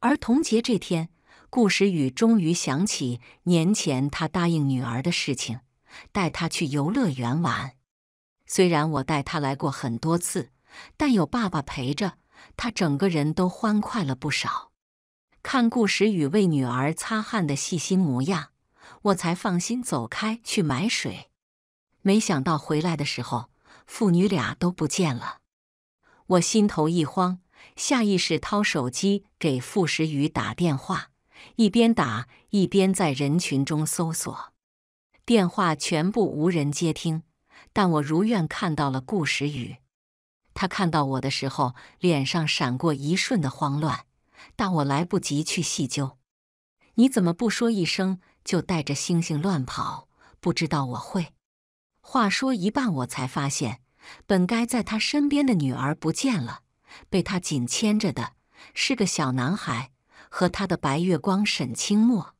儿童节这天，顾时雨终于想起年前他答应女儿的事情，带她去游乐园玩。虽然我带她来过很多次，但有爸爸陪着，她整个人都欢快了不少。看顾时雨为女儿擦汗的细心模样，我才放心走开去买水。没想到回来的时候，父女俩都不见了，我心头一慌。下意识掏手机给傅时雨打电话，一边打一边在人群中搜索。电话全部无人接听，但我如愿看到了顾时雨。他看到我的时候，脸上闪过一瞬的慌乱，但我来不及去细究。你怎么不说一声就带着星星乱跑？不知道我会？话说一半，我才发现本该在他身边的女儿不见了。被他紧牵着的是个小男孩和他的白月光沈清沫，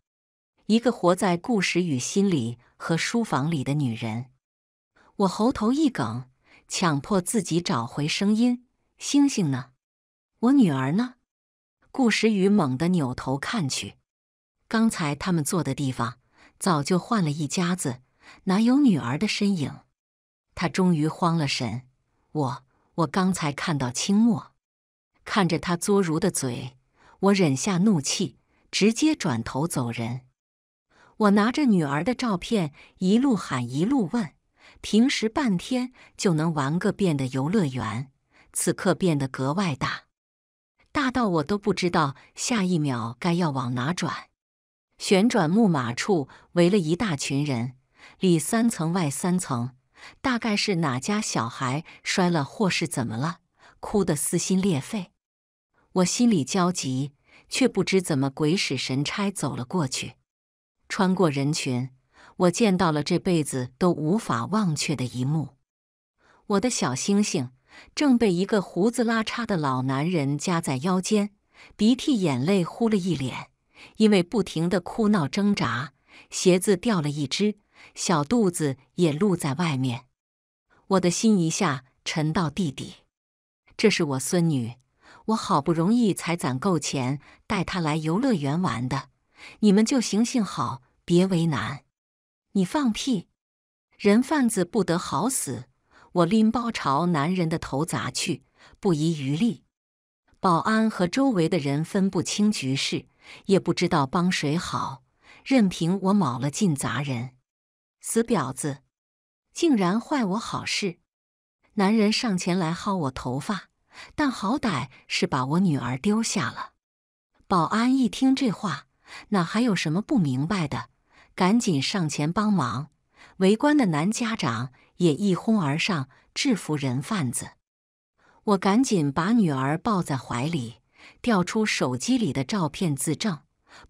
一个活在顾时雨心里和书房里的女人。我喉头一梗，强迫自己找回声音：“星星呢？我女儿呢？”顾时雨猛地扭头看去，刚才他们坐的地方早就换了一家子，哪有女儿的身影？他终于慌了神：“我。”我刚才看到清末，看着他作如的嘴，我忍下怒气，直接转头走人。我拿着女儿的照片，一路喊一路问。平时半天就能玩个遍的游乐园，此刻变得格外大，大到我都不知道下一秒该要往哪转。旋转木马处围了一大群人，里三层外三层。大概是哪家小孩摔了，或是怎么了，哭得撕心裂肺。我心里焦急，却不知怎么鬼使神差走了过去。穿过人群，我见到了这辈子都无法忘却的一幕：我的小星星正被一个胡子拉碴的老男人夹在腰间，鼻涕眼泪呼了一脸，因为不停的哭闹挣扎，鞋子掉了一只。小肚子也露在外面，我的心一下沉到地底。这是我孙女，我好不容易才攒够钱带她来游乐园玩的，你们就行行好，别为难。你放屁！人贩子不得好死！我拎包朝男人的头砸去，不遗余力。保安和周围的人分不清局势，也不知道帮谁好，任凭我卯了劲砸人。死婊子，竟然坏我好事！男人上前来薅我头发，但好歹是把我女儿丢下了。保安一听这话，哪还有什么不明白的，赶紧上前帮忙。围观的男家长也一哄而上，制服人贩子。我赶紧把女儿抱在怀里，调出手机里的照片自证，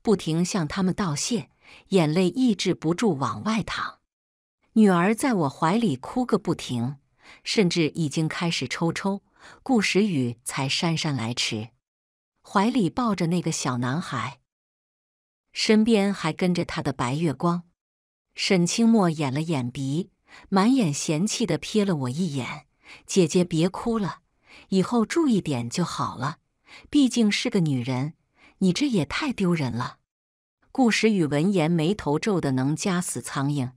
不停向他们道谢，眼泪抑制不住往外淌。女儿在我怀里哭个不停，甚至已经开始抽抽。顾时雨才姗姗来迟，怀里抱着那个小男孩，身边还跟着他的白月光。沈清墨掩了掩鼻，满眼嫌弃的瞥了我一眼：“姐姐别哭了，以后注意点就好了。毕竟是个女人，你这也太丢人了。”顾时雨闻言，眉头皱的能夹死苍蝇。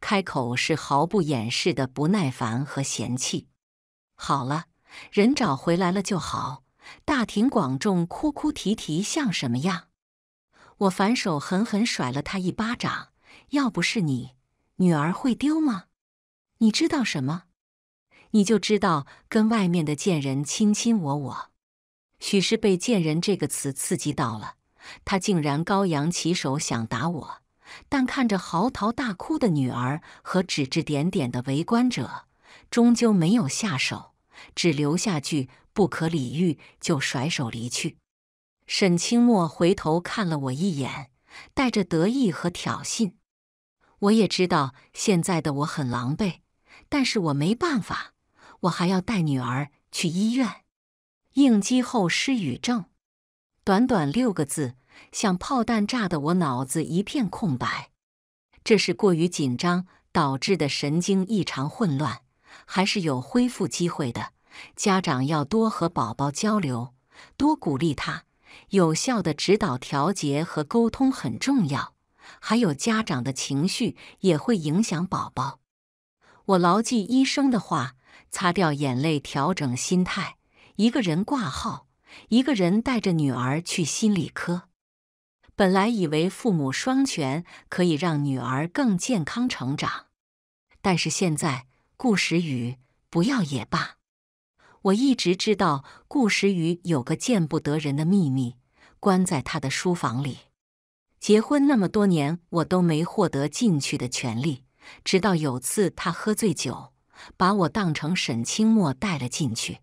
开口是毫不掩饰的不耐烦和嫌弃。好了，人找回来了就好，大庭广众哭哭啼啼像什么样？我反手狠狠甩了他一巴掌。要不是你，女儿会丢吗？你知道什么？你就知道跟外面的贱人卿卿我我。许是被“贱人”这个词刺激到了，他竟然高扬起手想打我。但看着嚎啕大哭的女儿和指指点点的围观者，终究没有下手，只留下句“不可理喻”，就甩手离去。沈清墨回头看了我一眼，带着得意和挑衅。我也知道现在的我很狼狈，但是我没办法，我还要带女儿去医院。应激后失语症，短短六个字。像炮弹炸的，我脑子一片空白。这是过于紧张导致的神经异常混乱，还是有恢复机会的？家长要多和宝宝交流，多鼓励他。有效的指导、调节和沟通很重要。还有家长的情绪也会影响宝宝。我牢记医生的话，擦掉眼泪，调整心态。一个人挂号，一个人带着女儿去心理科。本来以为父母双全可以让女儿更健康成长，但是现在顾时雨不要也罢。我一直知道顾时雨有个见不得人的秘密，关在他的书房里。结婚那么多年，我都没获得进去的权利。直到有次他喝醉酒，把我当成沈清墨带了进去。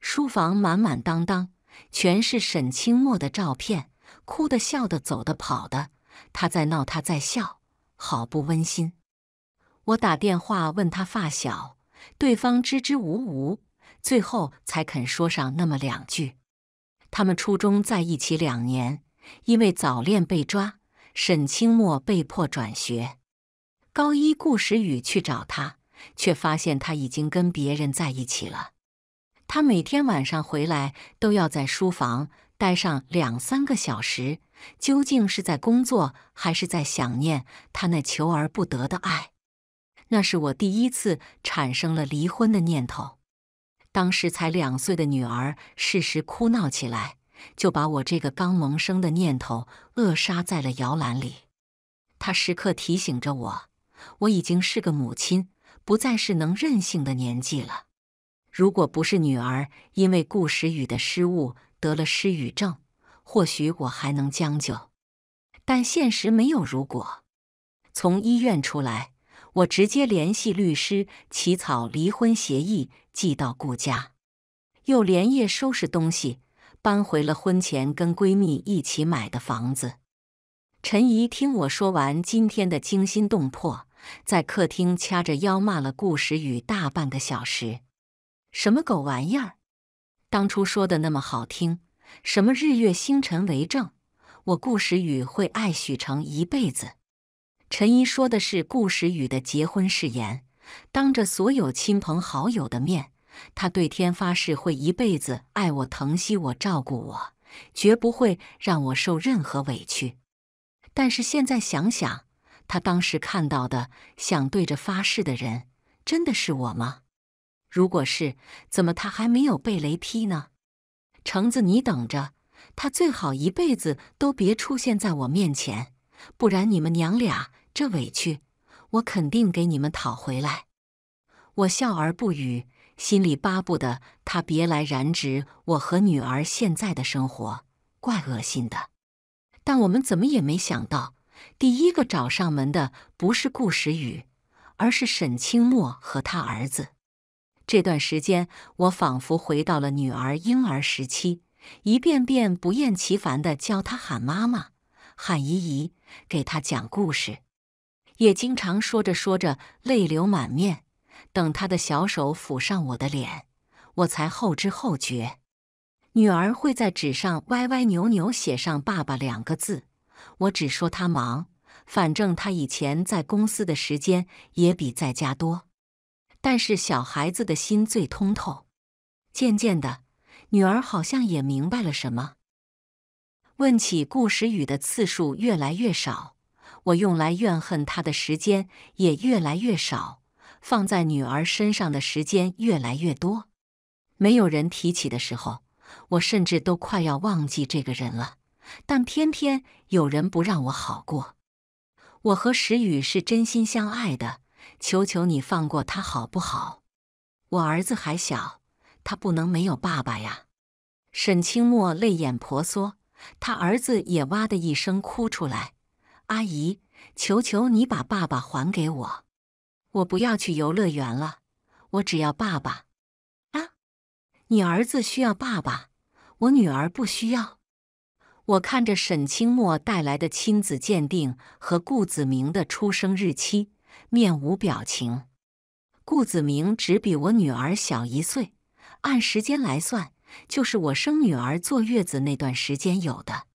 书房满满当当，全是沈清墨的照片。哭的、笑的、走的、跑的，他在闹，他在笑，好不温馨。我打电话问他发小，对方支支吾吾，最后才肯说上那么两句。他们初中在一起两年，因为早恋被抓，沈清墨被迫转学。高一，顾时雨去找他，却发现他已经跟别人在一起了。他每天晚上回来都要在书房。待上两三个小时，究竟是在工作，还是在想念他那求而不得的爱？那是我第一次产生了离婚的念头。当时才两岁的女儿适时哭闹起来，就把我这个刚萌生的念头扼杀在了摇篮里。她时刻提醒着我，我已经是个母亲，不再是能任性的年纪了。如果不是女儿因为顾时雨的失误，得了失语症，或许我还能将就，但现实没有如果。从医院出来，我直接联系律师起草离婚协议，寄到顾家，又连夜收拾东西，搬回了婚前跟闺蜜一起买的房子。陈怡听我说完今天的惊心动魄，在客厅掐着腰骂了顾时雨大半个小时，什么狗玩意儿！当初说的那么好听，什么日月星辰为证，我顾时雨会爱许成一辈子。陈一说的是顾时雨的结婚誓言，当着所有亲朋好友的面，他对天发誓会一辈子爱我、疼惜我、照顾我，绝不会让我受任何委屈。但是现在想想，他当时看到的、想对着发誓的人，真的是我吗？如果是，怎么他还没有被雷劈呢？橙子，你等着，他最好一辈子都别出现在我面前，不然你们娘俩这委屈，我肯定给你们讨回来。我笑而不语，心里巴不得他别来染指我和女儿现在的生活，怪恶心的。但我们怎么也没想到，第一个找上门的不是顾时雨，而是沈清墨和他儿子。这段时间，我仿佛回到了女儿婴儿时期，一遍遍不厌其烦地教她喊妈妈、喊姨姨，给她讲故事，也经常说着说着泪流满面。等她的小手抚上我的脸，我才后知后觉，女儿会在纸上歪歪扭扭写上“爸爸”两个字。我只说她忙，反正她以前在公司的时间也比在家多。但是小孩子的心最通透，渐渐的，女儿好像也明白了什么，问起顾时雨的次数越来越少，我用来怨恨他的时间也越来越少，放在女儿身上的时间越来越多。没有人提起的时候，我甚至都快要忘记这个人了，但偏偏有人不让我好过。我和时雨是真心相爱的。求求你放过他好不好？我儿子还小，他不能没有爸爸呀！沈清沫泪眼婆娑，他儿子也哇的一声哭出来：“阿姨，求求你把爸爸还给我！我不要去游乐园了，我只要爸爸！”啊，你儿子需要爸爸，我女儿不需要。我看着沈清沫带来的亲子鉴定和顾子明的出生日期。面无表情。顾子明只比我女儿小一岁，按时间来算，就是我生女儿坐月子那段时间有的。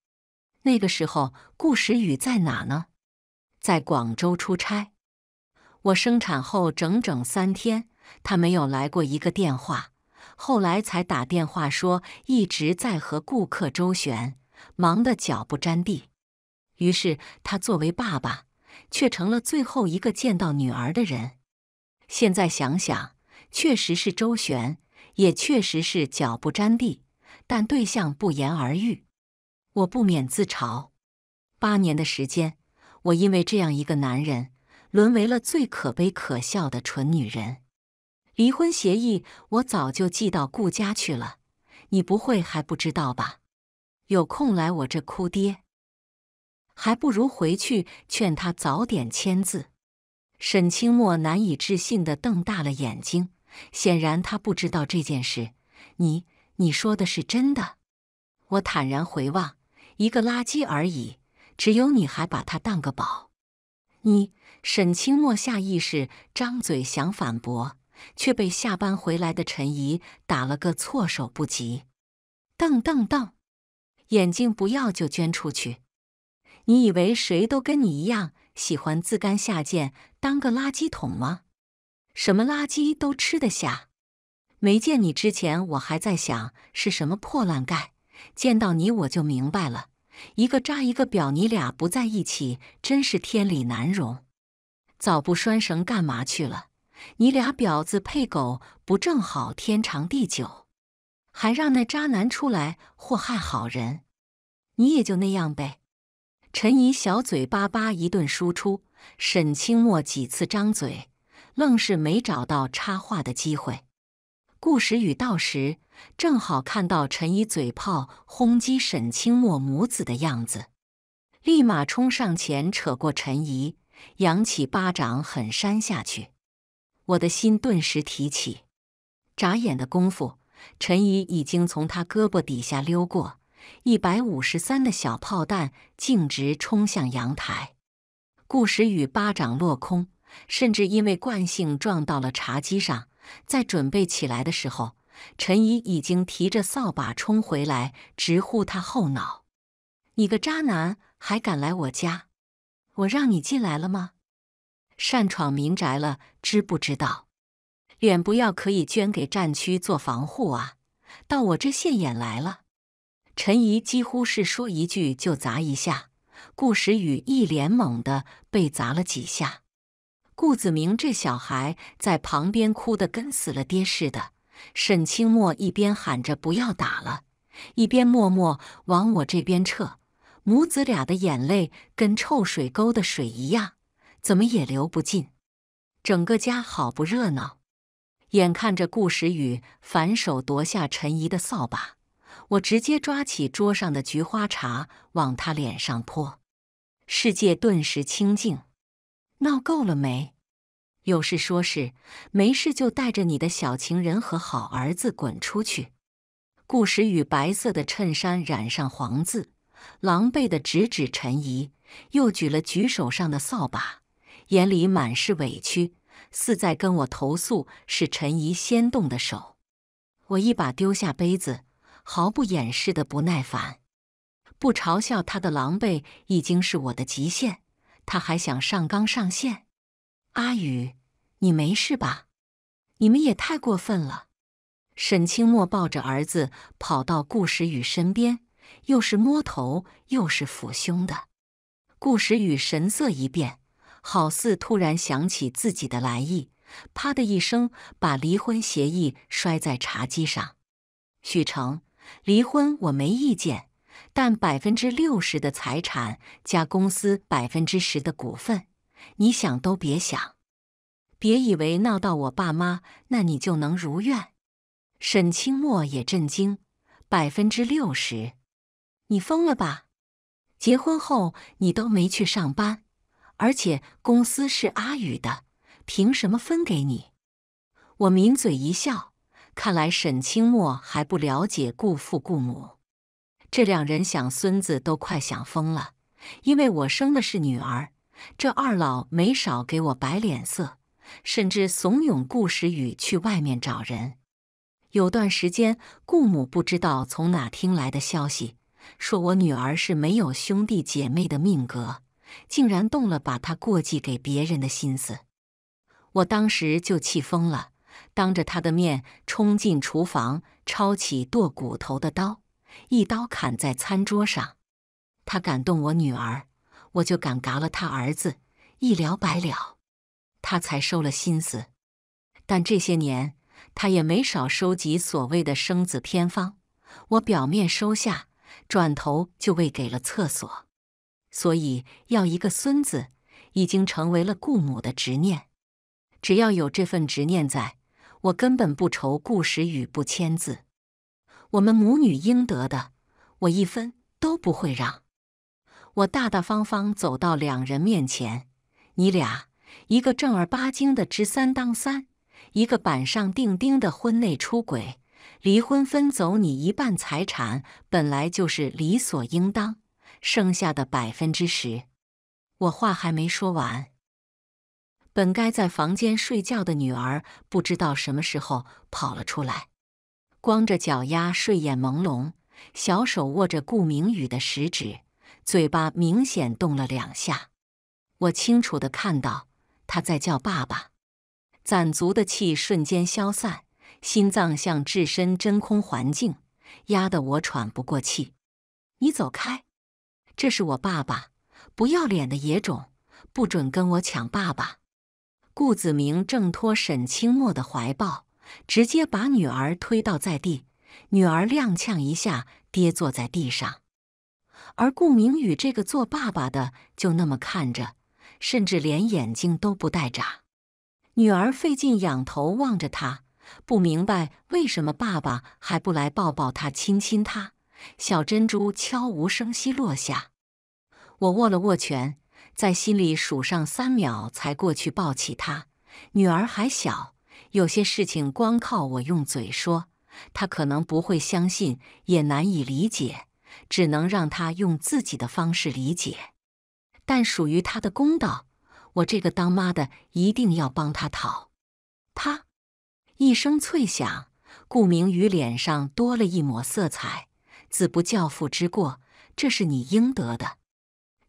那个时候，顾时雨在哪呢？在广州出差。我生产后整整三天，他没有来过一个电话。后来才打电话说一直在和顾客周旋，忙得脚不沾地。于是他作为爸爸。却成了最后一个见到女儿的人。现在想想，确实是周旋，也确实是脚不沾地，但对象不言而喻。我不免自嘲：八年的时间，我因为这样一个男人，沦为了最可悲可笑的蠢女人。离婚协议我早就寄到顾家去了，你不会还不知道吧？有空来我这哭爹。还不如回去劝他早点签字。沈清墨难以置信地瞪大了眼睛，显然他不知道这件事。你，你说的是真的？我坦然回望，一个垃圾而已，只有你还把他当个宝。你，沈清墨下意识张嘴想反驳，却被下班回来的陈怡打了个措手不及，瞪瞪瞪，眼睛不要就捐出去。你以为谁都跟你一样喜欢自甘下贱当个垃圾桶吗？什么垃圾都吃得下？没见你之前，我还在想是什么破烂盖。见到你，我就明白了。一个渣一个婊，你俩不在一起，真是天理难容。早不拴绳干嘛去了？你俩婊子配狗，不正好天长地久？还让那渣男出来祸害好人？你也就那样呗。陈怡小嘴巴巴一顿输出，沈清墨几次张嘴，愣是没找到插话的机会。顾时雨到时正好看到陈怡嘴炮轰击沈清墨母子的样子，立马冲上前扯过陈怡，扬起巴掌狠扇下去。我的心顿时提起，眨眼的功夫，陈怡已经从他胳膊底下溜过。一百五十三的小炮弹径直冲向阳台，顾时雨巴掌落空，甚至因为惯性撞到了茶几上。在准备起来的时候，陈怡已经提着扫把冲回来，直呼他后脑：“你个渣男，还敢来我家？我让你进来了吗？擅闯民宅了，知不知道？脸不要可以捐给战区做防护啊！到我这现眼来了。”陈怡几乎是说一句就砸一下，顾时雨一脸懵的被砸了几下。顾子明这小孩在旁边哭的跟死了爹似的。沈清墨一边喊着不要打了，一边默默往我这边撤。母子俩的眼泪跟臭水沟的水一样，怎么也流不尽。整个家好不热闹。眼看着顾时雨反手夺下陈怡的扫把。我直接抓起桌上的菊花茶往他脸上泼，世界顿时清静。闹够了没？有事说事，没事就带着你的小情人和好儿子滚出去。顾时雨白色的衬衫染上黄渍，狼狈的指指陈怡，又举了举手上的扫把，眼里满是委屈，似在跟我投诉是陈怡先动的手。我一把丢下杯子。毫不掩饰的不耐烦，不嘲笑他的狼狈已经是我的极限，他还想上纲上线。阿宇，你没事吧？你们也太过分了。沈清墨抱着儿子跑到顾时雨身边，又是摸头又是抚胸的。顾时雨神色一变，好似突然想起自己的来意，啪的一声把离婚协议摔在茶几上。许成。离婚我没意见，但百分之六十的财产加公司百分之十的股份，你想都别想！别以为闹到我爸妈，那你就能如愿。沈清沫也震惊，百分之六十？你疯了吧？结婚后你都没去上班，而且公司是阿宇的，凭什么分给你？我抿嘴一笑。看来沈清末还不了解顾父顾母，这两人想孙子都快想疯了。因为我生的是女儿，这二老没少给我摆脸色，甚至怂恿顾时雨去外面找人。有段时间，顾母不知道从哪听来的消息，说我女儿是没有兄弟姐妹的命格，竟然动了把她过继给别人的心思。我当时就气疯了。当着他的面冲进厨房，抄起剁骨头的刀，一刀砍在餐桌上。他敢动我女儿，我就敢嘎了他儿子，一了百了。他才收了心思，但这些年他也没少收集所谓的生子偏方。我表面收下，转头就喂给了厕所。所以要一个孙子，已经成为了顾母的执念。只要有这份执念在。我根本不愁顾时雨不签字，我们母女应得的，我一分都不会让。我大大方方走到两人面前，你俩一个正儿八经的知三当三，一个板上钉钉的婚内出轨，离婚分走你一半财产，本来就是理所应当。剩下的百分之十，我话还没说完。本该在房间睡觉的女儿，不知道什么时候跑了出来，光着脚丫，睡眼朦胧，小手握着顾明宇的食指，嘴巴明显动了两下。我清楚的看到他在叫爸爸。攒足的气瞬间消散，心脏像置身真空环境，压得我喘不过气。你走开！这是我爸爸，不要脸的野种，不准跟我抢爸爸！顾子明挣脱沈清墨的怀抱，直接把女儿推倒在地，女儿踉跄一下跌坐在地上。而顾明宇这个做爸爸的就那么看着，甚至连眼睛都不带眨。女儿费劲仰头望着他，不明白为什么爸爸还不来抱抱他、亲亲他。小珍珠悄无声息落下，我握了握拳。在心里数上三秒，才过去抱起他。女儿还小，有些事情光靠我用嘴说，她可能不会相信，也难以理解，只能让她用自己的方式理解。但属于他的公道，我这个当妈的一定要帮他讨。她一声脆响，顾明宇脸上多了一抹色彩。子不教，父之过，这是你应得的。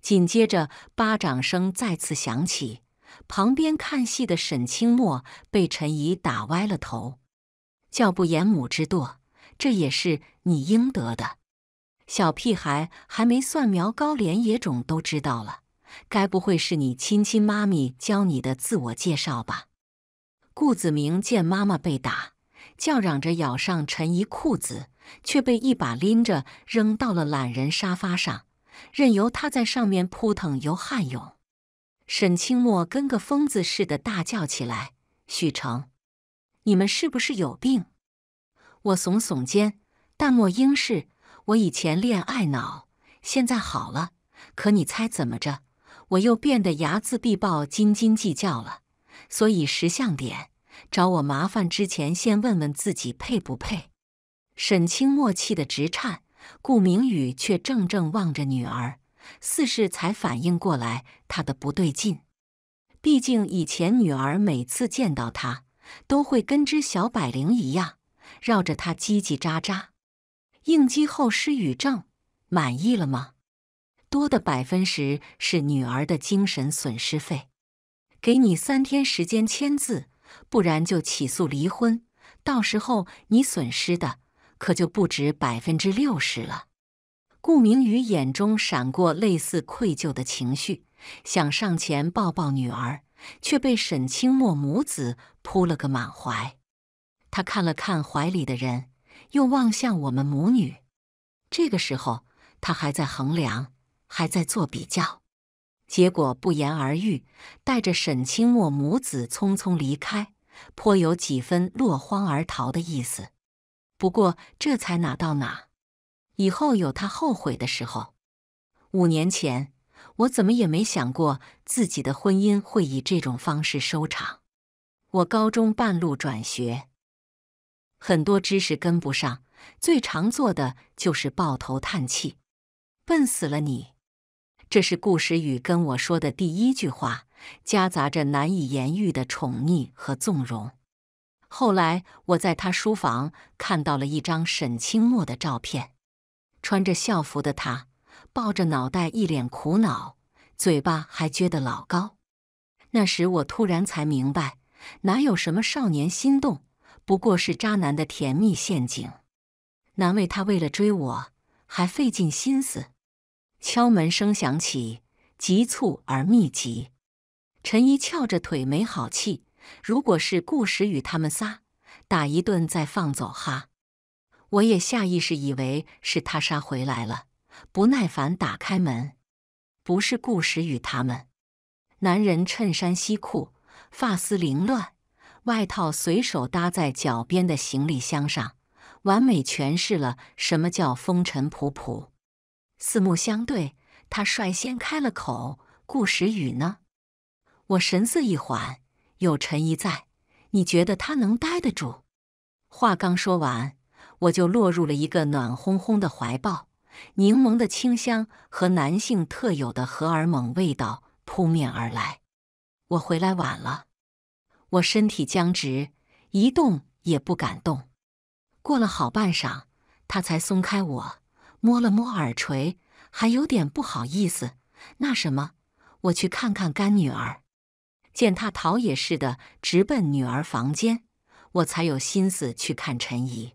紧接着，巴掌声再次响起。旁边看戏的沈清沫被陈怡打歪了头，教不严母之惰，这也是你应得的。小屁孩还没蒜苗高，连野种都知道了，该不会是你亲亲妈咪教你的自我介绍吧？顾子明见妈妈被打，叫嚷着咬上陈怡裤子，却被一把拎着扔到了懒人沙发上。任由他在上面扑腾游汉泳，沈清沫跟个疯子似的大叫起来：“许成，你们是不是有病？”我耸耸肩，淡漠应是：“我以前恋爱脑，现在好了，可你猜怎么着？我又变得睚眦必报、斤斤计较了。所以识相点，找我麻烦之前先问问自己配不配。”沈清沫气得直颤。顾明宇却怔怔望着女儿，似是才反应过来她的不对劲。毕竟以前女儿每次见到他，都会跟只小百灵一样，绕着她叽叽喳喳。应激后失语症，满意了吗？多的百分十是女儿的精神损失费。给你三天时间签字，不然就起诉离婚。到时候你损失的。可就不止百分之六十了。顾明宇眼中闪过类似愧疚的情绪，想上前抱抱女儿，却被沈清沫母子扑了个满怀。他看了看怀里的人，又望向我们母女。这个时候，他还在衡量，还在做比较。结果不言而喻，带着沈清沫母子匆匆离开，颇有几分落荒而逃的意思。不过这才哪到哪，以后有他后悔的时候。五年前，我怎么也没想过自己的婚姻会以这种方式收场。我高中半路转学，很多知识跟不上，最常做的就是抱头叹气，笨死了你。这是顾时雨跟我说的第一句话，夹杂着难以言喻的宠溺和纵容。后来我在他书房看到了一张沈清墨的照片，穿着校服的他抱着脑袋一脸苦恼，嘴巴还撅得老高。那时我突然才明白，哪有什么少年心动，不过是渣男的甜蜜陷阱。难为他为了追我还费尽心思。敲门声响起，急促而密集。陈怡翘着腿，没好气。如果是顾时雨他们仨，打一顿再放走哈。我也下意识以为是他杀回来了，不耐烦打开门。不是顾时雨他们，男人衬衫西裤，发丝凌乱，外套随手搭在脚边的行李箱上，完美诠释了什么叫风尘仆仆。四目相对，他率先开了口：“顾时雨呢？”我神色一缓。有陈怡在，你觉得他能待得住？话刚说完，我就落入了一个暖烘烘的怀抱，柠檬的清香和男性特有的荷尔蒙味道扑面而来。我回来晚了，我身体僵直，一动也不敢动。过了好半晌，他才松开我，摸了摸耳垂，还有点不好意思。那什么，我去看看干女儿。见他逃冶似的直奔女儿房间，我才有心思去看陈怡。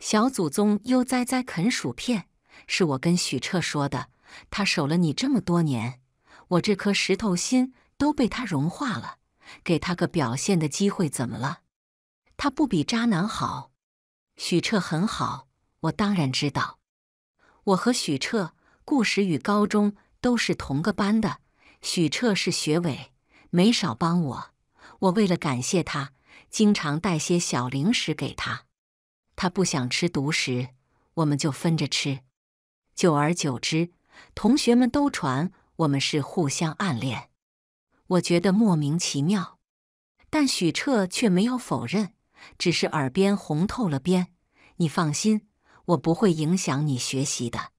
小祖宗悠哉哉啃薯片，是我跟许彻说的。他守了你这么多年，我这颗石头心都被他融化了。给他个表现的机会，怎么了？他不比渣男好。许彻很好，我当然知道。我和许彻、顾时与高中都是同个班的，许彻是学委。没少帮我，我为了感谢他，经常带些小零食给他。他不想吃独食，我们就分着吃。久而久之，同学们都传我们是互相暗恋。我觉得莫名其妙，但许彻却没有否认，只是耳边红透了边。你放心，我不会影响你学习的。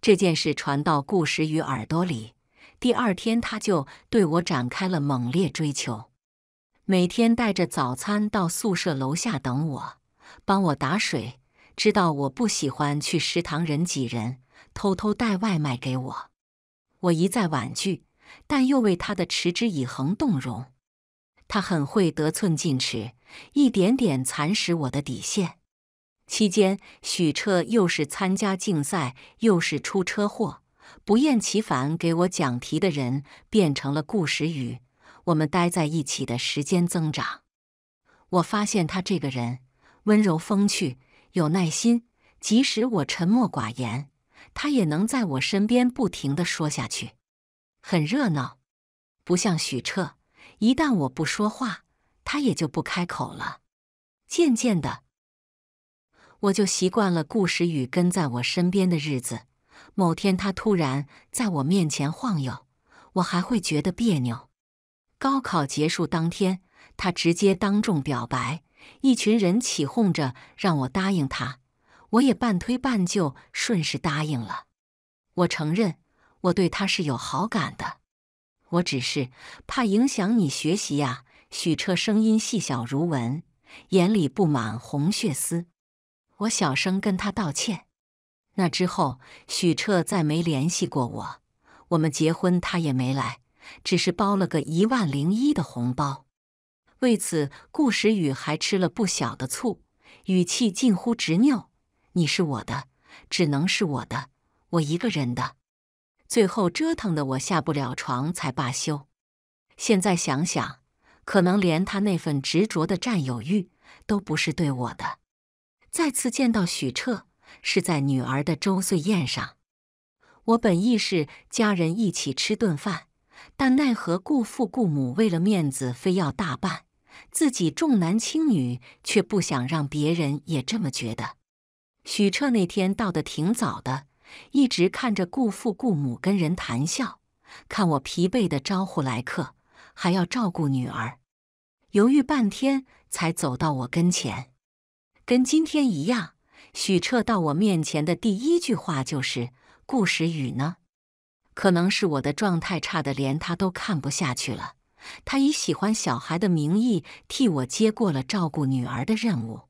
这件事传到顾时雨耳朵里。第二天，他就对我展开了猛烈追求，每天带着早餐到宿舍楼下等我，帮我打水。知道我不喜欢去食堂人挤人，偷偷带外卖给我。我一再婉拒，但又为他的持之以恒动容。他很会得寸进尺，一点点蚕食我的底线。期间，许彻又是参加竞赛，又是出车祸。不厌其烦给我讲题的人变成了顾时雨，我们待在一起的时间增长。我发现他这个人温柔风趣，有耐心，即使我沉默寡言，他也能在我身边不停的说下去，很热闹。不像许彻，一旦我不说话，他也就不开口了。渐渐的，我就习惯了顾时雨跟在我身边的日子。某天，他突然在我面前晃悠，我还会觉得别扭。高考结束当天，他直接当众表白，一群人起哄着让我答应他，我也半推半就，顺势答应了。我承认，我对他是有好感的，我只是怕影响你学习呀。许彻声音细小如蚊，眼里布满红血丝，我小声跟他道歉。那之后，许彻再没联系过我。我们结婚，他也没来，只是包了个一万零一的红包。为此，顾时雨还吃了不小的醋，语气近乎执拗：“你是我的，只能是我的，我一个人的。”最后折腾的我下不了床才罢休。现在想想，可能连他那份执着的占有欲都不是对我的。再次见到许彻。是在女儿的周岁宴上，我本意是家人一起吃顿饭，但奈何顾父顾母为了面子非要大办，自己重男轻女，却不想让别人也这么觉得。许彻那天到的挺早的，一直看着顾父顾母跟人谈笑，看我疲惫的招呼来客，还要照顾女儿，犹豫半天才走到我跟前，跟今天一样。许彻到我面前的第一句话就是：“顾时雨呢？”可能是我的状态差的连他都看不下去了，他以喜欢小孩的名义替我接过了照顾女儿的任务。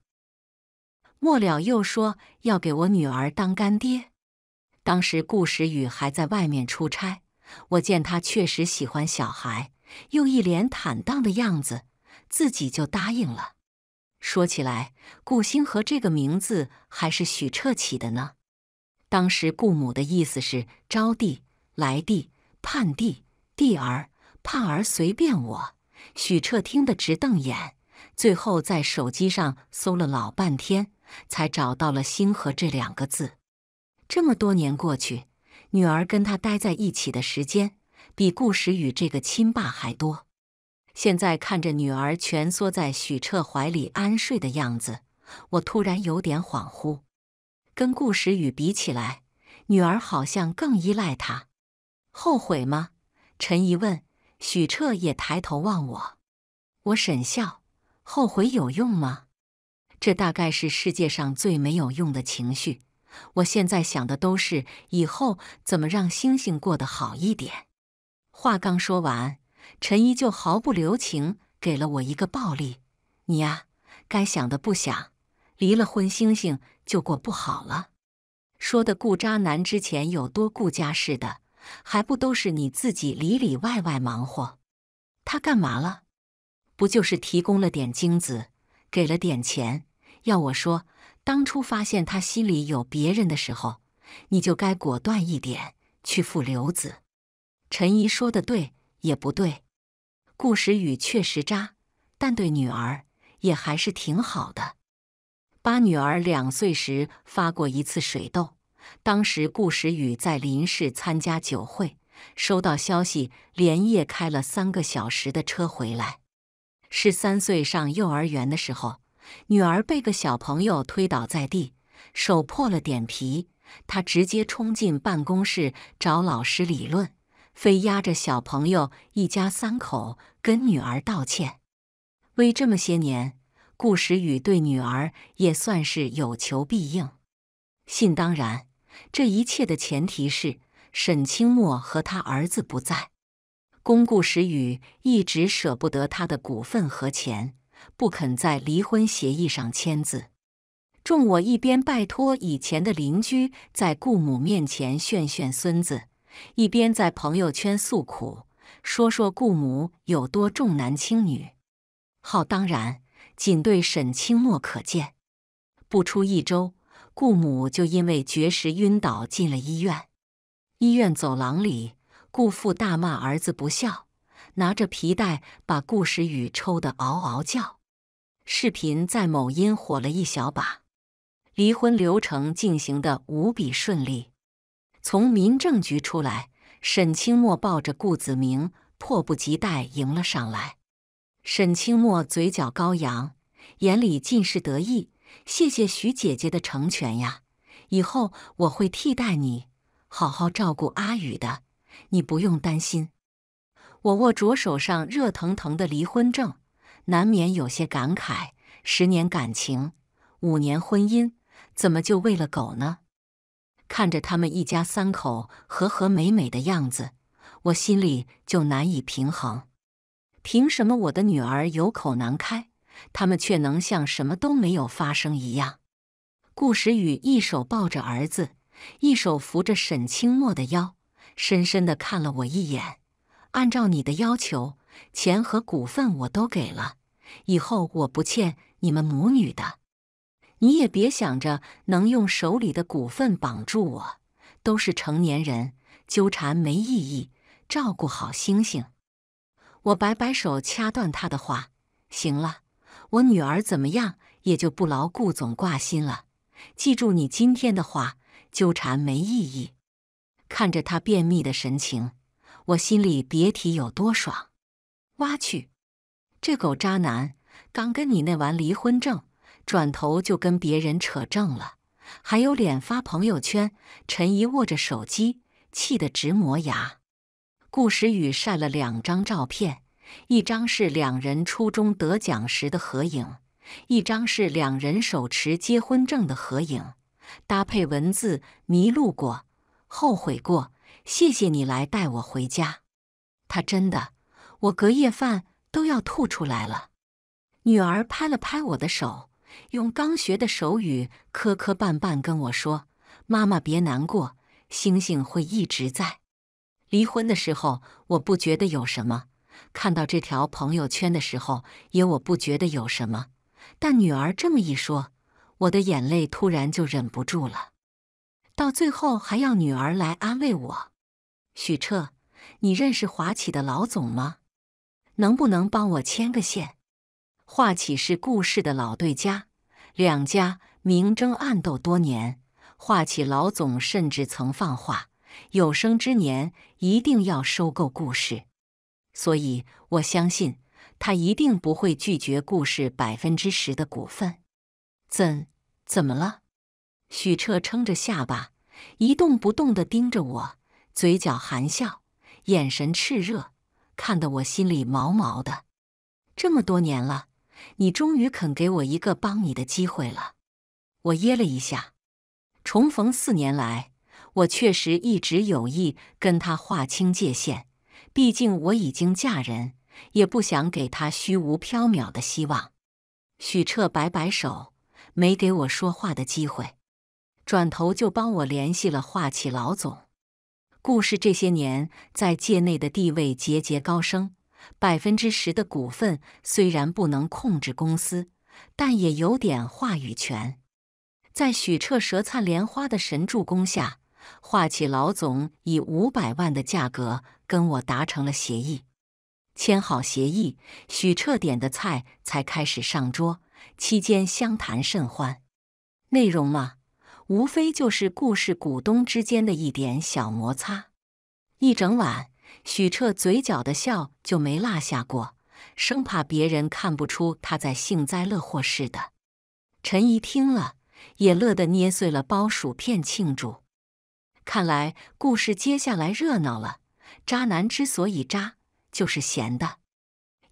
末了又说要给我女儿当干爹。当时顾时雨还在外面出差，我见他确实喜欢小孩，又一脸坦荡的样子，自己就答应了。说起来，顾星河这个名字还是许彻起的呢。当时顾母的意思是招弟、来弟、盼弟、弟儿、盼儿，随便我。许彻听得直瞪眼，最后在手机上搜了老半天，才找到了“星河”这两个字。这么多年过去，女儿跟他待在一起的时间，比顾时雨这个亲爸还多。现在看着女儿蜷缩在许彻怀里安睡的样子，我突然有点恍惚。跟顾时雨比起来，女儿好像更依赖他。后悔吗？陈怡问。许彻也抬头望我。我沈笑。后悔有用吗？这大概是世界上最没有用的情绪。我现在想的都是以后怎么让星星过得好一点。话刚说完。陈姨就毫不留情给了我一个暴力：“你呀，该想的不想，离了婚，星星就过不好了。”说的顾渣男之前有多顾家似的，还不都是你自己里里外外忙活？他干嘛了？不就是提供了点精子，给了点钱？要我说，当初发现他心里有别人的时候，你就该果断一点，去付流子。陈姨说的对。也不对，顾时雨确实渣，但对女儿也还是挺好的。八女儿两岁时发过一次水痘，当时顾时雨在林氏参加酒会，收到消息连夜开了三个小时的车回来。十三岁上幼儿园的时候，女儿被个小朋友推倒在地，手破了点皮，她直接冲进办公室找老师理论。非压着小朋友一家三口跟女儿道歉。为这么些年，顾时雨对女儿也算是有求必应。信当然，这一切的前提是沈清墨和他儿子不在。公顾时雨一直舍不得他的股份和钱，不肯在离婚协议上签字。众我一边拜托以前的邻居在顾母面前炫炫孙子。一边在朋友圈诉苦，说说顾母有多重男轻女。好，当然仅对沈清墨可见。不出一周，顾母就因为绝食晕倒进了医院。医院走廊里，顾父大骂儿子不孝，拿着皮带把顾时雨抽得嗷嗷叫。视频在某音火了一小把。离婚流程进行的无比顺利。从民政局出来，沈清墨抱着顾子明，迫不及待迎了上来。沈清墨嘴角高扬，眼里尽是得意。谢谢徐姐姐的成全呀，以后我会替代你好好照顾阿宇的，你不用担心。我握着手上热腾腾的离婚证，难免有些感慨：十年感情，五年婚姻，怎么就喂了狗呢？看着他们一家三口和和美美的样子，我心里就难以平衡。凭什么我的女儿有口难开，他们却能像什么都没有发生一样？顾时雨一手抱着儿子，一手扶着沈清沫的腰，深深地看了我一眼。按照你的要求，钱和股份我都给了，以后我不欠你们母女的。你也别想着能用手里的股份绑住我，都是成年人，纠缠没意义。照顾好星星，我摆摆手掐断他的话。行了，我女儿怎么样也就不劳顾总挂心了。记住你今天的话，纠缠没意义。看着他便秘的神情，我心里别提有多爽。挖去，这狗渣男，刚跟你那完离婚证。转头就跟别人扯证了，还有脸发朋友圈。陈怡握着手机，气得直磨牙。顾时雨晒了两张照片，一张是两人初中得奖时的合影，一张是两人手持结婚证的合影，搭配文字：迷路过，后悔过，谢谢你来带我回家。他真的，我隔夜饭都要吐出来了。女儿拍了拍我的手。用刚学的手语磕磕绊绊跟我说：“妈妈别难过，星星会一直在。”离婚的时候我不觉得有什么，看到这条朋友圈的时候也我不觉得有什么，但女儿这么一说，我的眼泪突然就忍不住了。到最后还要女儿来安慰我。许彻，你认识华企的老总吗？能不能帮我牵个线？华起是顾氏的老对家，两家明争暗斗多年。华起老总甚至曾放话，有生之年一定要收购顾氏。所以我相信他一定不会拒绝顾氏百分之十的股份。怎怎么了？许彻撑着下巴，一动不动地盯着我，嘴角含笑，眼神炽热，看得我心里毛毛的。这么多年了。你终于肯给我一个帮你的机会了，我噎了一下。重逢四年来，我确实一直有意跟他划清界限，毕竟我已经嫁人，也不想给他虚无缥缈的希望。许彻摆摆手，没给我说话的机会，转头就帮我联系了画企老总。顾氏这些年在界内的地位节节高升。百分之十的股份虽然不能控制公司，但也有点话语权。在许彻舌灿莲花的神助攻下，华企老总以五百万的价格跟我达成了协议。签好协议，许彻点的菜才开始上桌，期间相谈甚欢。内容嘛，无非就是故事股东之间的一点小摩擦。一整晚。许彻嘴角的笑就没落下过，生怕别人看不出他在幸灾乐祸似的。陈怡听了也乐得捏碎了包薯片庆祝。看来故事接下来热闹了。渣男之所以渣，就是闲的。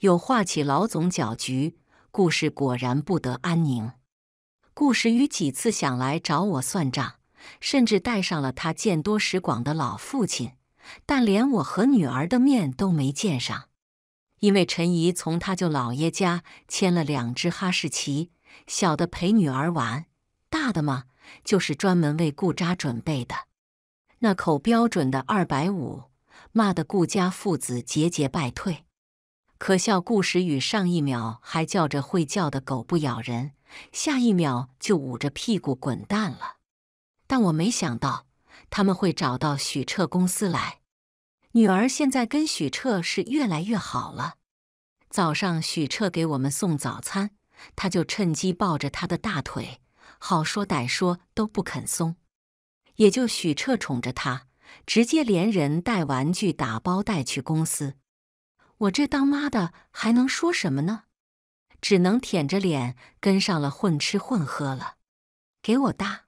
有画起老总搅局，故事果然不得安宁。顾时雨几次想来找我算账，甚至带上了他见多识广的老父亲。但连我和女儿的面都没见上，因为陈怡从她舅姥爷家牵了两只哈士奇，小的陪女儿玩，大的嘛，就是专门为顾扎准备的。那口标准的二百五，骂得顾家父子节节败退。可笑顾时雨上一秒还叫着会叫的狗不咬人，下一秒就捂着屁股滚蛋了。但我没想到他们会找到许彻公司来。女儿现在跟许彻是越来越好了。早上许彻给我们送早餐，他就趁机抱着他的大腿，好说歹说都不肯松。也就许彻宠着他，直接连人带玩具打包带去公司。我这当妈的还能说什么呢？只能舔着脸跟上了混吃混喝了。给我搭，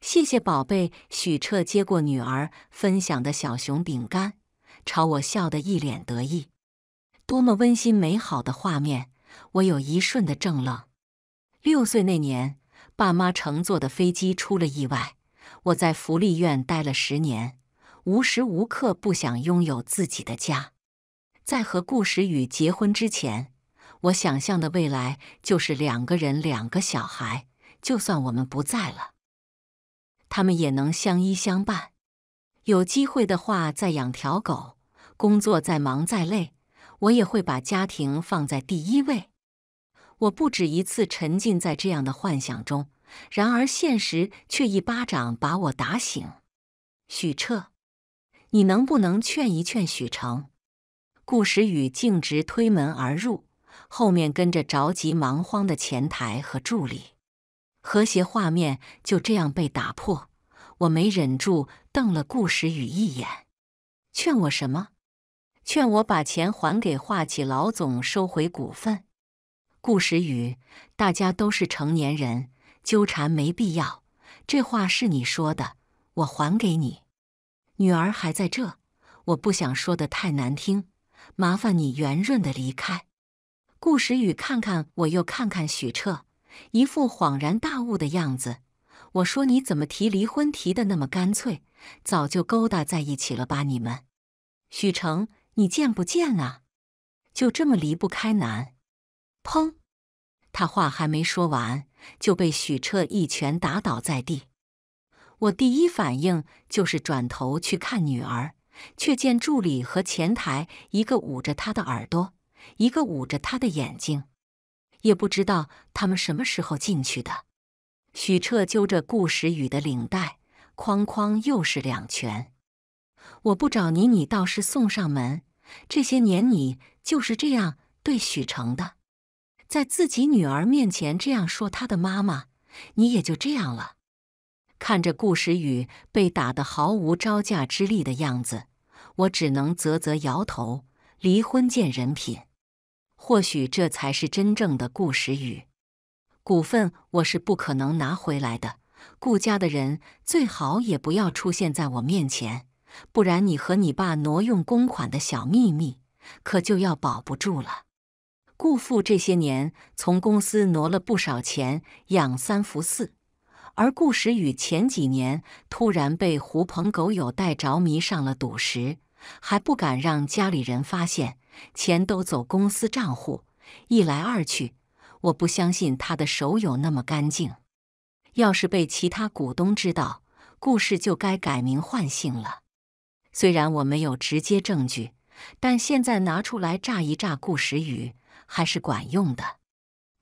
谢谢宝贝。许彻接过女儿分享的小熊饼干。朝我笑得一脸得意，多么温馨美好的画面！我有一瞬的怔愣。六岁那年，爸妈乘坐的飞机出了意外，我在福利院待了十年，无时无刻不想拥有自己的家。在和顾时雨结婚之前，我想象的未来就是两个人、两个小孩，就算我们不在了，他们也能相依相伴。有机会的话，再养条狗。工作再忙再累，我也会把家庭放在第一位。我不止一次沉浸在这样的幻想中，然而现实却一巴掌把我打醒。许彻，你能不能劝一劝许成？顾时雨径直推门而入，后面跟着着急忙慌的前台和助理。和谐画面就这样被打破，我没忍住瞪了顾时雨一眼。劝我什么？劝我把钱还给画起老总，收回股份。顾时雨，大家都是成年人，纠缠没必要。这话是你说的，我还给你。女儿还在这，我不想说的太难听，麻烦你圆润的离开。顾时雨，看看我又看看许彻，一副恍然大悟的样子。我说你怎么提离婚提的那么干脆，早就勾搭在一起了吧你们？许成你见不见啊？就这么离不开男？砰！他话还没说完，就被许彻一拳打倒在地。我第一反应就是转头去看女儿，却见助理和前台一个捂着他的耳朵，一个捂着他的眼睛，也不知道他们什么时候进去的。许彻揪着顾时雨的领带，哐哐又是两拳。我不找你，你倒是送上门。这些年你就是这样对许成的，在自己女儿面前这样说他的妈妈，你也就这样了。看着顾时雨被打得毫无招架之力的样子，我只能啧啧摇头。离婚见人品，或许这才是真正的顾时雨。股份我是不可能拿回来的，顾家的人最好也不要出现在我面前。不然，你和你爸挪用公款的小秘密可就要保不住了。顾父这些年从公司挪了不少钱养三服四，而顾时雨前几年突然被狐朋狗友带着迷上了赌石，还不敢让家里人发现，钱都走公司账户。一来二去，我不相信他的手有那么干净。要是被其他股东知道，顾氏就该改名换姓了。虽然我没有直接证据，但现在拿出来炸一炸顾时雨还是管用的。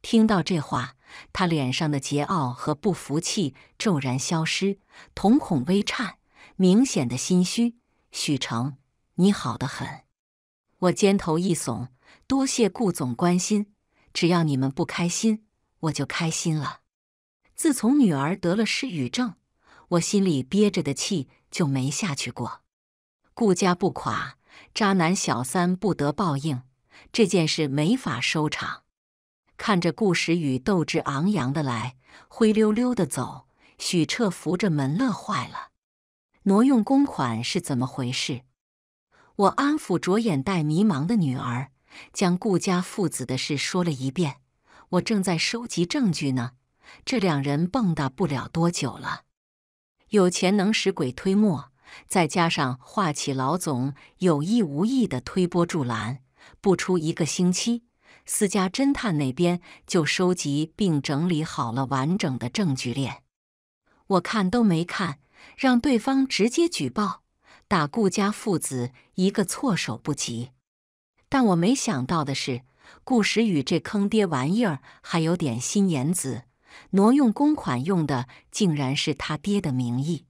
听到这话，他脸上的桀骜和不服气骤然消失，瞳孔微颤，明显的心虚。许成，你好的很。我肩头一耸，多谢顾总关心。只要你们不开心，我就开心了。自从女儿得了失语症，我心里憋着的气就没下去过。顾家不垮，渣男小三不得报应，这件事没法收场。看着顾时雨斗志昂扬的来，灰溜溜的走，许彻扶着门乐坏了。挪用公款是怎么回事？我安抚着眼袋迷茫的女儿，将顾家父子的事说了一遍。我正在收集证据呢，这两人蹦跶不了多久了。有钱能使鬼推磨。再加上华启老总有意无意的推波助澜，不出一个星期，私家侦探那边就收集并整理好了完整的证据链。我看都没看，让对方直接举报，打顾家父子一个措手不及。但我没想到的是，顾时雨这坑爹玩意儿还有点心眼子，挪用公款用的竟然是他爹的名义。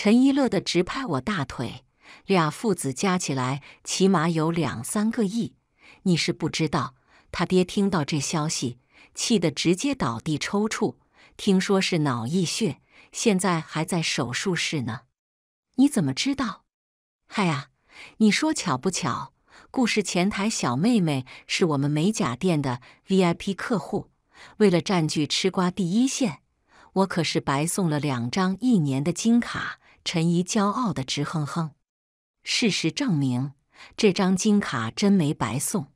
陈一乐的直拍我大腿，俩父子加起来起码有两三个亿，你是不知道。他爹听到这消息，气得直接倒地抽搐，听说是脑溢血，现在还在手术室呢。你怎么知道？嗨呀，你说巧不巧？故事前台小妹妹是我们美甲店的 VIP 客户，为了占据吃瓜第一线，我可是白送了两张一年的金卡。陈怡骄傲的直哼哼。事实证明，这张金卡真没白送。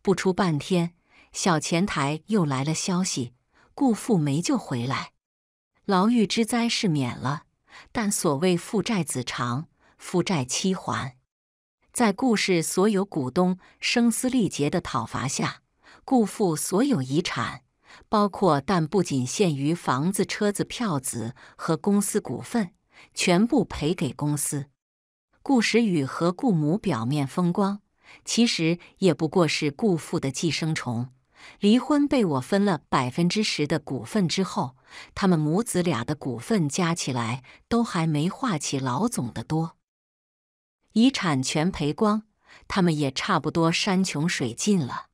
不出半天，小前台又来了消息：顾父没救回来，牢狱之灾是免了，但所谓父债子偿，父债妻还，在顾氏所有股东声嘶力竭的讨伐下，顾父所有遗产，包括但不仅限于房子、车子、票子和公司股份。全部赔给公司。顾时雨和顾母表面风光，其实也不过是顾父的寄生虫。离婚被我分了百分之十的股份之后，他们母子俩的股份加起来都还没华启老总的多。遗产全赔光，他们也差不多山穷水尽了。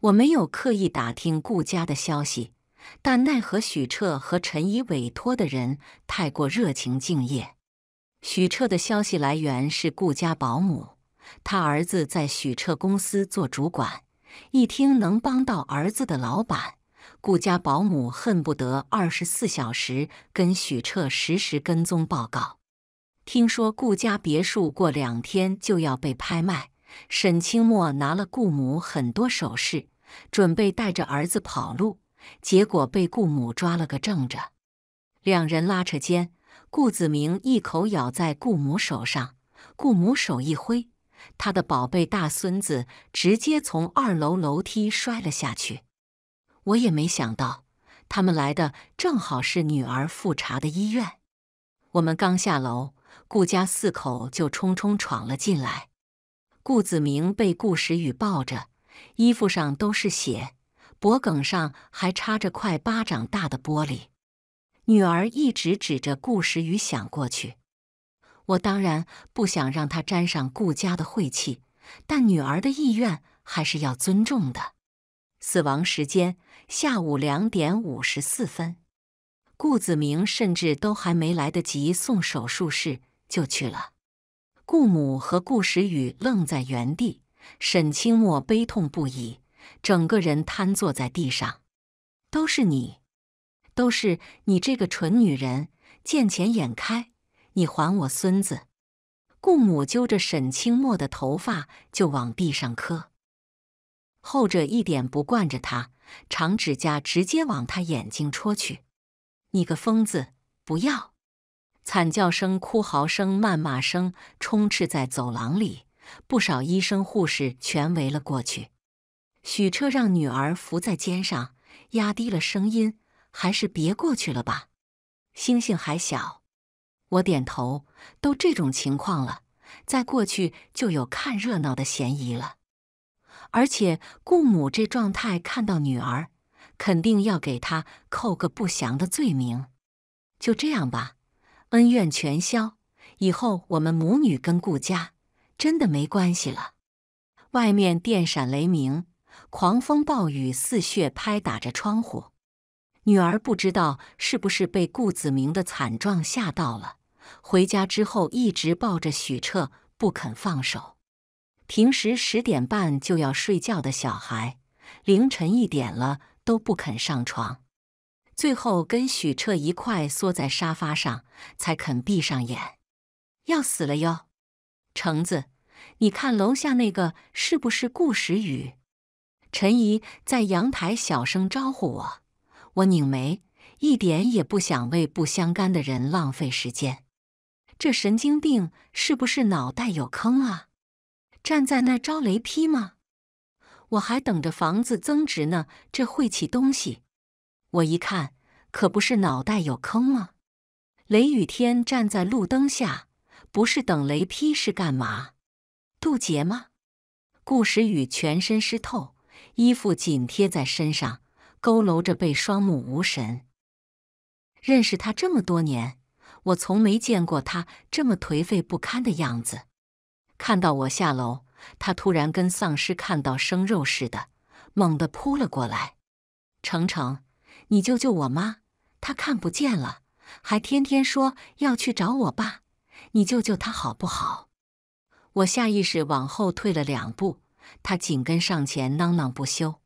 我没有刻意打听顾家的消息。但奈何许彻和陈怡委托的人太过热情敬业。许彻的消息来源是顾家保姆，他儿子在许彻公司做主管。一听能帮到儿子的老板，顾家保姆恨不得二十四小时跟许彻实时跟踪报告。听说顾家别墅过两天就要被拍卖，沈清沫拿了顾母很多首饰，准备带着儿子跑路。结果被顾母抓了个正着，两人拉扯间，顾子明一口咬在顾母手上，顾母手一挥，他的宝贝大孙子直接从二楼楼梯摔了下去。我也没想到，他们来的正好是女儿复查的医院。我们刚下楼，顾家四口就冲冲闯了进来。顾子明被顾时雨抱着，衣服上都是血。脖梗上还插着块巴掌大的玻璃，女儿一直指着顾时雨想过去。我当然不想让他沾上顾家的晦气，但女儿的意愿还是要尊重的。死亡时间下午两点五十四分，顾子明甚至都还没来得及送手术室就去了。顾母和顾时雨愣在原地，沈清墨悲痛不已。整个人瘫坐在地上，都是你，都是你这个蠢女人，见钱眼开！你还我孙子！顾母揪着沈清墨的头发就往地上磕，后者一点不惯着他，长指甲直接往他眼睛戳去。你个疯子！不要！惨叫声、哭嚎声、谩骂声充斥在走廊里，不少医生护士全围了过去。许彻让女儿扶在肩上，压低了声音：“还是别过去了吧，星星还小。”我点头：“都这种情况了，再过去就有看热闹的嫌疑了。而且顾母这状态，看到女儿，肯定要给她扣个不祥的罪名。”就这样吧，恩怨全消，以后我们母女跟顾家真的没关系了。外面电闪雷鸣。狂风暴雨似血拍打着窗户，女儿不知道是不是被顾子明的惨状吓到了。回家之后一直抱着许彻不肯放手。平时十点半就要睡觉的小孩，凌晨一点了都不肯上床，最后跟许彻一块缩在沙发上才肯闭上眼。要死了哟！橙子，你看楼下那个是不是顾时雨？陈怡在阳台小声招呼我，我拧眉，一点也不想为不相干的人浪费时间。这神经病是不是脑袋有坑啊？站在那招雷劈吗？我还等着房子增值呢，这晦气东西！我一看，可不是脑袋有坑吗？雷雨天站在路灯下，不是等雷劈是干嘛？渡劫吗？顾时雨全身湿透。衣服紧贴在身上，佝偻着背，双目无神。认识他这么多年，我从没见过他这么颓废不堪的样子。看到我下楼，他突然跟丧尸看到生肉似的，猛地扑了过来。“程程，你救救我妈！她看不见了，还天天说要去找我爸，你救救她好不好？”我下意识往后退了两步。他紧跟上前，囔囔不休。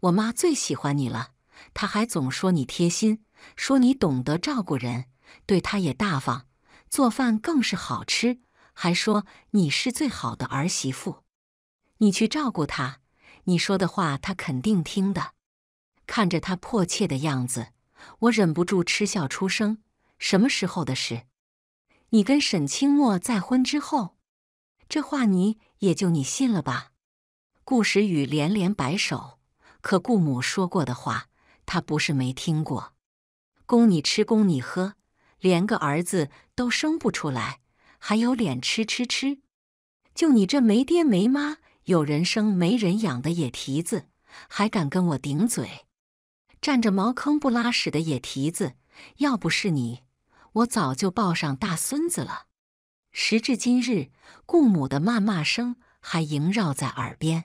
我妈最喜欢你了，她还总说你贴心，说你懂得照顾人，对她也大方，做饭更是好吃，还说你是最好的儿媳妇。你去照顾她，你说的话她肯定听的。看着她迫切的样子，我忍不住嗤笑出声。什么时候的事？你跟沈清沫再婚之后，这话你也就你信了吧？顾时雨连连摆手，可顾母说过的话，他不是没听过。供你吃，供你喝，连个儿子都生不出来，还有脸吃吃吃？就你这没爹没妈，有人生没人养的野蹄子，还敢跟我顶嘴？占着茅坑不拉屎的野蹄子！要不是你，我早就抱上大孙子了。时至今日，顾母的谩骂声还萦绕在耳边。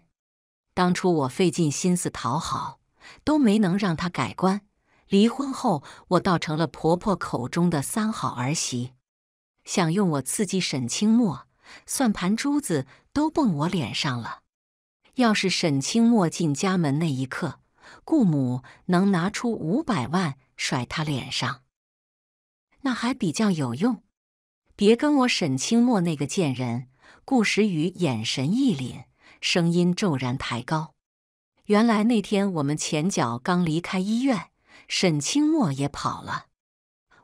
当初我费尽心思讨好，都没能让他改观。离婚后，我倒成了婆婆口中的三好儿媳。想用我刺激沈清沫，算盘珠子都蹦我脸上了。要是沈清沫进家门那一刻，顾母能拿出五百万甩他脸上，那还比较有用。别跟我沈清沫那个贱人！顾时雨眼神一凛。声音骤然抬高。原来那天我们前脚刚离开医院，沈清沫也跑了，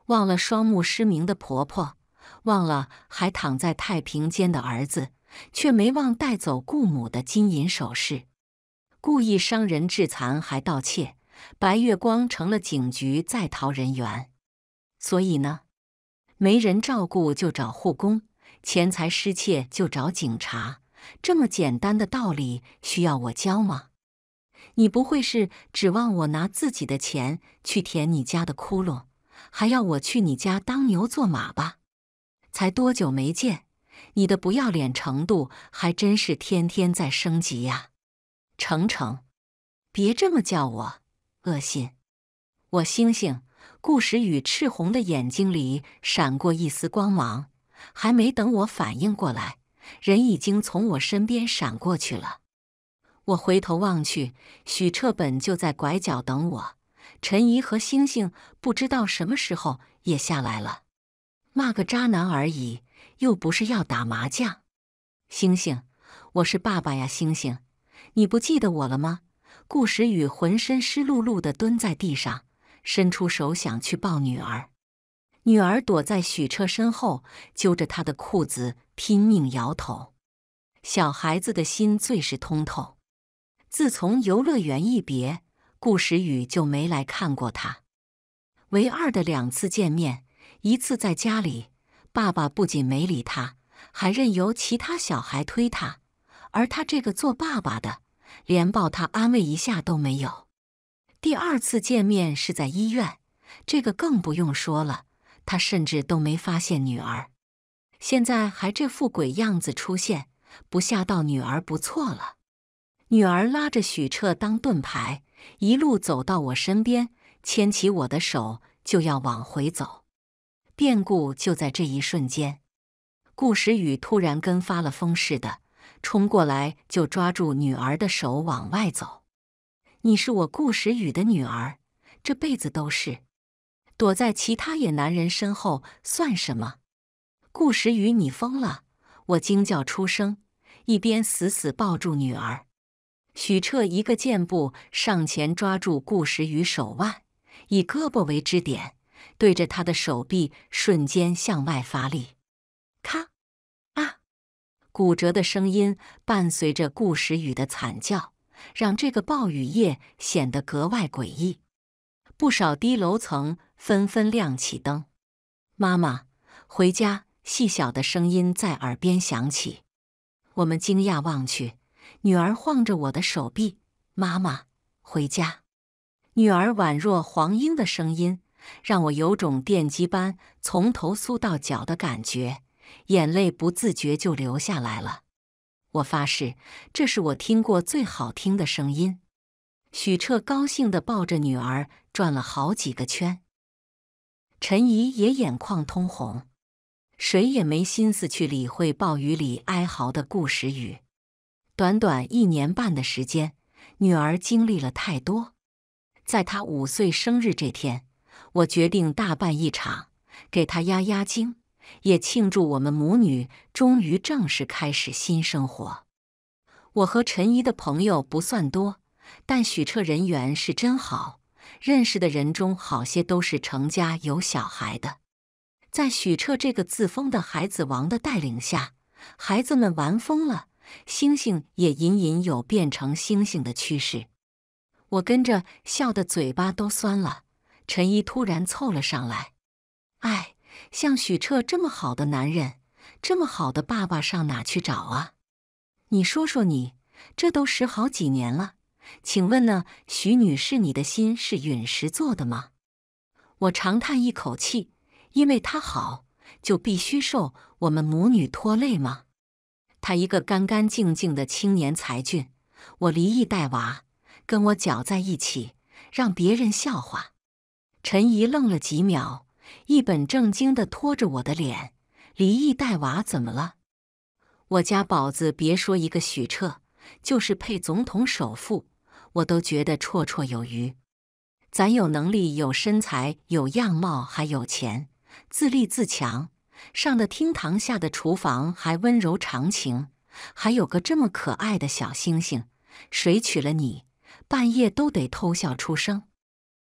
忘了双目失明的婆婆，忘了还躺在太平间的儿子，却没忘带走顾母的金银首饰。故意伤人致残还盗窃，白月光成了警局在逃人员。所以呢，没人照顾就找护工，钱财失窃就找警察。这么简单的道理需要我教吗？你不会是指望我拿自己的钱去填你家的窟窿，还要我去你家当牛做马吧？才多久没见，你的不要脸程度还真是天天在升级呀！程成，别这么叫我，恶心！我星星，顾时雨赤红的眼睛里闪过一丝光芒，还没等我反应过来。人已经从我身边闪过去了，我回头望去，许彻本就在拐角等我，陈怡和星星不知道什么时候也下来了。骂个渣男而已，又不是要打麻将。星星，我是爸爸呀，星星，你不记得我了吗？顾时雨浑身湿漉漉的蹲在地上，伸出手想去抱女儿，女儿躲在许彻身后，揪着他的裤子。拼命摇头。小孩子的心最是通透。自从游乐园一别，顾时雨就没来看过他。唯二的两次见面，一次在家里，爸爸不仅没理他，还任由其他小孩推他；而他这个做爸爸的，连抱他安慰一下都没有。第二次见面是在医院，这个更不用说了，他甚至都没发现女儿。现在还这副鬼样子出现，不吓到女儿不错了。女儿拉着许彻当盾牌，一路走到我身边，牵起我的手就要往回走。变故就在这一瞬间，顾时雨突然跟发了疯似的冲过来，就抓住女儿的手往外走。你是我顾时雨的女儿，这辈子都是。躲在其他野男人身后算什么？顾时雨，你疯了！我惊叫出声，一边死死抱住女儿。许彻一个箭步上前，抓住顾时雨手腕，以胳膊为支点，对着他的手臂瞬间向外发力，咔！啊！骨折的声音伴随着顾时雨的惨叫，让这个暴雨夜显得格外诡异。不少低楼层纷纷亮起灯。妈妈，回家。细小的声音在耳边响起，我们惊讶望去，女儿晃着我的手臂：“妈妈，回家。”女儿宛若黄莺的声音，让我有种电击般从头酥到脚的感觉，眼泪不自觉就流下来了。我发誓，这是我听过最好听的声音。许彻高兴的抱着女儿转了好几个圈，陈怡也眼眶通红。谁也没心思去理会暴雨里哀嚎的顾时雨。短短一年半的时间，女儿经历了太多。在她五岁生日这天，我决定大办一场，给她压压惊，也庆祝我们母女终于正式开始新生活。我和陈姨的朋友不算多，但许彻人缘是真好，认识的人中好些都是成家有小孩的。在许彻这个自封的孩子王的带领下，孩子们玩疯了，星星也隐隐有变成星星的趋势。我跟着笑得嘴巴都酸了。陈一突然凑了上来：“哎，像许彻这么好的男人，这么好的爸爸，上哪去找啊？你说说你，这都十好几年了，请问呢，许女士，你的心是陨石做的吗？”我长叹一口气。因为他好，就必须受我们母女拖累吗？他一个干干净净的青年才俊，我离异带娃，跟我搅在一起，让别人笑话。陈怡愣了几秒，一本正经的拖着我的脸：“离异带娃怎么了？我家宝子，别说一个许彻，就是配总统首富，我都觉得绰绰有余。咱有能力，有身材，有样貌，还有钱。”自立自强，上的厅堂，下的厨房，还温柔长情，还有个这么可爱的小星星，谁娶了你，半夜都得偷笑出声。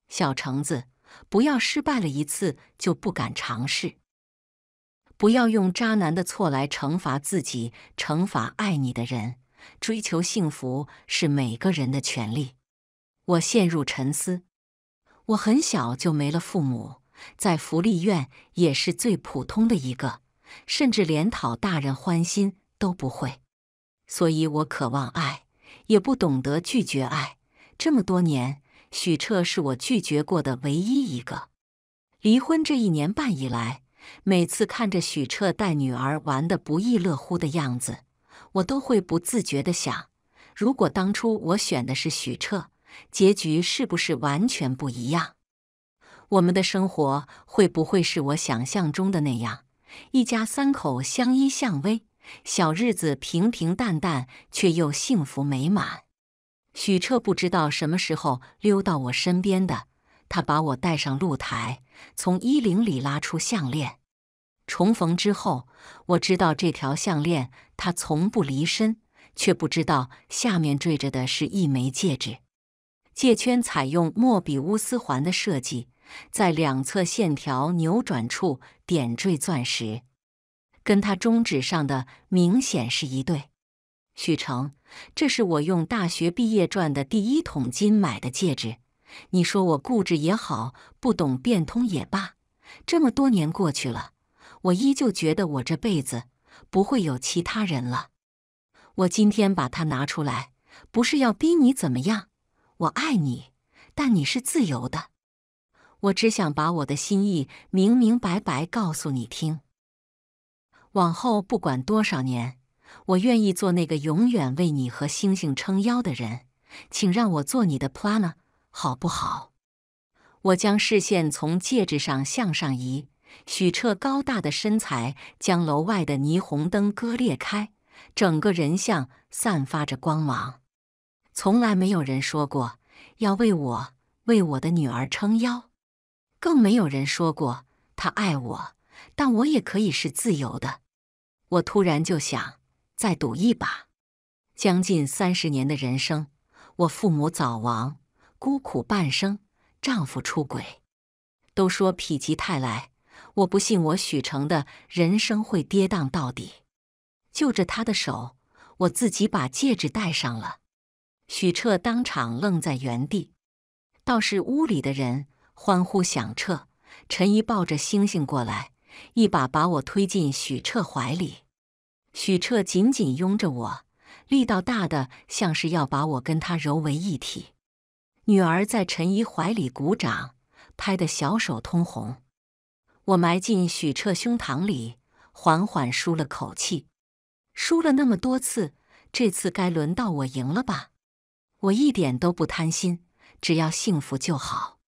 小橙子，不要失败了一次就不敢尝试，不要用渣男的错来惩罚自己，惩罚爱你的人。追求幸福是每个人的权利。我陷入沉思，我很小就没了父母。在福利院也是最普通的一个，甚至连讨大人欢心都不会。所以我渴望爱，也不懂得拒绝爱。这么多年，许彻是我拒绝过的唯一一个。离婚这一年半以来，每次看着许彻带女儿玩得不亦乐乎的样子，我都会不自觉地想：如果当初我选的是许彻，结局是不是完全不一样？我们的生活会不会是我想象中的那样，一家三口相依相偎，小日子平平淡淡，却又幸福美满？许彻不知道什么时候溜到我身边的，他把我带上露台，从衣领里拉出项链。重逢之后，我知道这条项链他从不离身，却不知道下面坠着的是一枚戒指，戒圈采用莫比乌斯环的设计。在两侧线条扭转处点缀钻石，跟他中指上的明显是一对。许成，这是我用大学毕业赚的第一桶金买的戒指。你说我固执也好，不懂变通也罢，这么多年过去了，我依旧觉得我这辈子不会有其他人了。我今天把它拿出来，不是要逼你怎么样。我爱你，但你是自由的。我只想把我的心意明明白白告诉你听。往后不管多少年，我愿意做那个永远为你和星星撑腰的人，请让我做你的 plan，好不好？我将视线从戒指上向上移，许彻高大的身材将楼外的霓虹灯割裂开，整个人像散发着光芒。从来没有人说过要为我、为我的女儿撑腰。更没有人说过他爱我，但我也可以是自由的。我突然就想再赌一把。将近三十年的人生，我父母早亡，孤苦半生，丈夫出轨，都说否极泰来，我不信我许成的人生会跌宕到底。就着他的手，我自己把戒指戴上了。许彻当场愣在原地，倒是屋里的人。欢呼响彻，陈姨抱着星星过来，一把把我推进许彻怀里。许彻紧紧拥着我，力道大的像是要把我跟他揉为一体。女儿在陈姨怀里鼓掌，拍得小手通红。我埋进许彻胸膛里，缓缓舒了口气。输了那么多次，这次该轮到我赢了吧？我一点都不贪心，只要幸福就好。